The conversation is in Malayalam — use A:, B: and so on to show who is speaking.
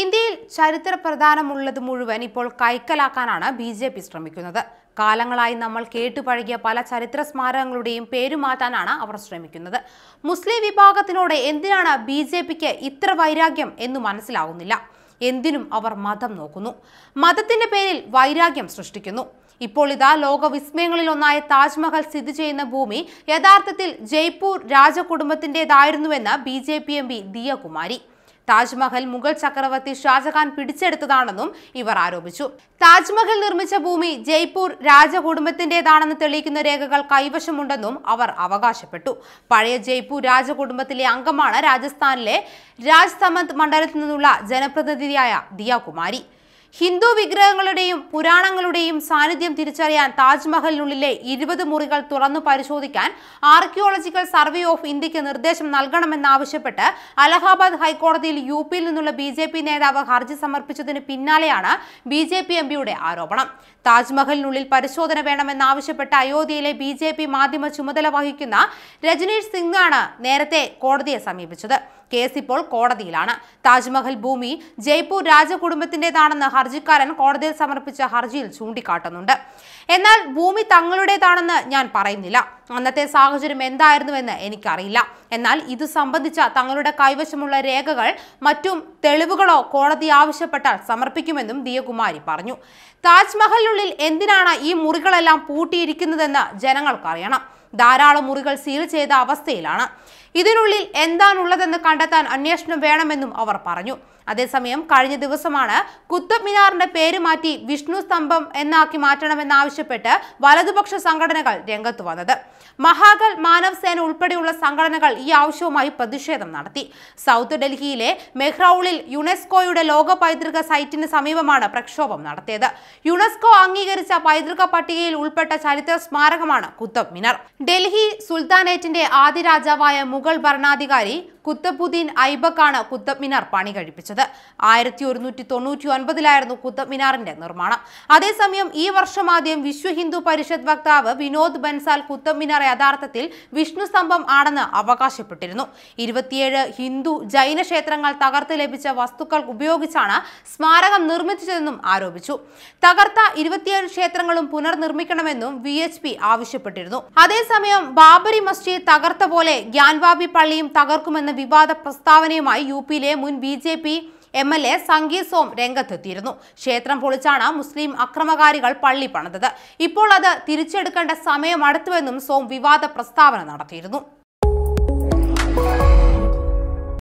A: ഇന്ത്യയിൽ ചരിത്ര പ്രധാനമുള്ളത് മുഴുവൻ ഇപ്പോൾ കൈക്കലാക്കാനാണ് ബി ജെ പി ശ്രമിക്കുന്നത് കാലങ്ങളായി നമ്മൾ പഴകിയ പല ചരിത്ര സ്മാരകങ്ങളുടെയും പേരുമാറ്റാനാണ് അവർ ശ്രമിക്കുന്നത് മുസ്ലിം വിഭാഗത്തിനോട് എന്തിനാണ് ബി ജെ പിക്ക് ഇത്ര വൈരാഗ്യം എന്ന് മനസ്സിലാവുന്നില്ല എന്തിനും അവർ മതം നോക്കുന്നു മതത്തിന്റെ പേരിൽ വൈരാഗ്യം സൃഷ്ടിക്കുന്നു ഇപ്പോൾ ഇതാ ലോക വിസ്മയങ്ങളിൽ ഒന്നായ താജ്മഹൽ സ്ഥിതി ചെയ്യുന്ന ഭൂമി യഥാർത്ഥത്തിൽ ജയ്പൂർ രാജകുടുംബത്തിൻ്റെതായിരുന്നുവെന്ന് B J P M P Diya Kumari Taj Mahal Mughal ചക്രവർത്തി ഷാജഹാൻ പിടിച്ചെടുത്തതാണെന്നും ഇവർ ആരോപിച്ചു താജ്മഹൽ നിർമ്മിച്ച ഭൂമി ജയ്പൂർ രാജകുടുംബത്തിന്റേതാണെന്ന് തെളിയിക്കുന്ന രേഖകൾ കൈവശമുണ്ടെന്നും അവർ അവകാശപ്പെട്ടു പഴയ ജയ്പൂർ രാജകുടുംബത്തിലെ അംഗമാണ് രാജസ്ഥാനിലെ രാജ് മണ്ഡലത്തിൽ നിന്നുള്ള ജനപ്രതിനിധിയായ ദിയാകുമാരി ഹിന്ദു വിഗ്രഹങ്ങളുടെയും പുരാണങ്ങളുടെയും സാന്നിധ്യം തിരിച്ചറിയാൻ താജ്മഹലിനുള്ളിലെ ഇരുപത് മുറികൾ തുറന്നു പരിശോധിക്കാൻ ആർക്കിയോളജിക്കൽ സർവേ ഓഫ് ഇന്ത്യക്ക് നിർദ്ദേശം നൽകണമെന്നാവശ്യപ്പെട്ട് അലഹാബാദ് ഹൈക്കോടതിയിൽ യു പിയിൽ നിന്നുള്ള ബി ജെ പി നേതാവ് ഹർജി സമർപ്പിച്ചതിന് പിന്നാലെയാണ് ബി ജെ പി പിയുടെ ആരോപണം താജ്മഹലിനുള്ളിൽ പരിശോധന വേണമെന്നാവശ്യപ്പെട്ട് അയോധ്യയിലെ ബി ജെ പി മാധ്യമ ചുമതല വഹിക്കുന്ന രജനീഷ് ആണ് നേരത്തെ കോടതിയെ സമീപിച്ചത് കേസ് ഇപ്പോൾ കോടതിയിലാണ് താജ്മഹൽ ഭൂമി ജയ്പൂർ രാജകുടുംബത്തിൻ്റെതാണെന്ന് ഹർജിക്കാരൻ കോടതിയിൽ സമർപ്പിച്ച ഹർജിയിൽ ചൂണ്ടിക്കാട്ടുന്നുണ്ട് എന്നാൽ ഭൂമി തങ്ങളുടേതാണെന്ന് ഞാൻ പറയുന്നില്ല അന്നത്തെ സാഹചര്യം എന്തായിരുന്നുവെന്ന് എനിക്കറിയില്ല എന്നാൽ ഇത് സംബന്ധിച്ച തങ്ങളുടെ കൈവശമുള്ള രേഖകൾ മറ്റും തെളിവുകളോ കോടതി ആവശ്യപ്പെട്ടാൽ സമർപ്പിക്കുമെന്നും ദിയകുമാരി പറഞ്ഞു താജ്മഹലിനുള്ളിൽ എന്തിനാണ് ഈ മുറികളെല്ലാം പൂട്ടിയിരിക്കുന്നതെന്ന് ജനങ്ങൾക്കറിയണം ധാരാളം മുറികൾ സീൽ ചെയ്ത അവസ്ഥയിലാണ് ഇതിനുള്ളിൽ എന്താണുള്ളതെന്ന് കണ്ടെത്താൻ അന്വേഷണം വേണമെന്നും അവർ പറഞ്ഞു അതേസമയം കഴിഞ്ഞ ദിവസമാണ് കുത്തബ് മിനാറിന്റെ പേര് മാറ്റി വിഷ്ണു സ്തംഭം എന്നാക്കി മാറ്റണമെന്നാവശ്യപ്പെട്ട് വലതുപക്ഷ സംഘടനകൾ രംഗത്ത് വന്നത് മഹാകൽ മാനവ് സേന ഉൾപ്പെടെയുള്ള സംഘടനകൾ ഈ ആവശ്യവുമായി പ്രതിഷേധം നടത്തി സൗത്ത് ഡൽഹിയിലെ മെഹ്റൌളിൽ യുനെസ്കോയുടെ ലോക പൈതൃക സൈറ്റിന് സമീപമാണ് പ്രക്ഷോഭം നടത്തിയത് യുനെസ്കോ അംഗീകരിച്ച പൈതൃക പട്ടികയിൽ ഉൾപ്പെട്ട ചരിത്ര സ്മാരകമാണ് കുത്തബ് മിനാർ ഡൽഹി സുൽത്താനേറ്റിന്റെ ആദ്യ രാജാവായ മുഗൾ ഭരണാധികാരി കുത്തബുദ്ദീൻ ഐബക്കാണ് കുത്തബ് മിനാർ പണി കഴിപ്പിച്ചത് നടന്നത് ആയിരത്തി ഒരുന്നൂറ്റി തൊണ്ണൂറ്റി ഒൻപതിലായിരുന്നു കുത്തബ് മിനാറിന്റെ നിർമ്മാണം അതേസമയം ഈ വർഷം ആദ്യം വിശ്വ ഹിന്ദു പരിഷത്ത് വക്താവ് വിനോദ് ബൻസാൽ കുത്തബ് മിനാർ യഥാർത്ഥത്തിൽ വിഷ്ണു സ്തംഭം ആണെന്ന് അവകാശപ്പെട്ടിരുന്നു ഇരുപത്തിയേഴ് ഹിന്ദു ജൈന ക്ഷേത്രങ്ങൾ തകർത്ത് ലഭിച്ച വസ്തുക്കൾ ഉപയോഗിച്ചാണ് സ്മാരകം നിർമ്മിച്ചതെന്നും ആരോപിച്ചു തകർത്ത ഇരുപത്തിയേഴ് ക്ഷേത്രങ്ങളും പുനർനിർമ്മിക്കണമെന്നും വി എച്ച് പി ആവശ്യപ്പെട്ടിരുന്നു അതേസമയം ബാബരി മസ്ജിദ് തകർത്ത പോലെ ഗ്യാൻവാബി പള്ളിയും തകർക്കുമെന്ന വിവാദ പ്രസ്താവനയുമായി യു പിയിലെ മുൻ B J P M L A Sangeet Som രംഗത്തെത്തിയിരുന്നു ക്ഷേത്രം പൊളിച്ചാണ് മുസ്ലിം അക്രമകാരികൾ പള്ളി പണിതത് ഇപ്പോൾ അത് തിരിച്ചെടുക്കേണ്ട സമയം അടുത്തുവെന്നും സോം വിവാദ പ്രസ്താവന നടത്തിയിരുന്നു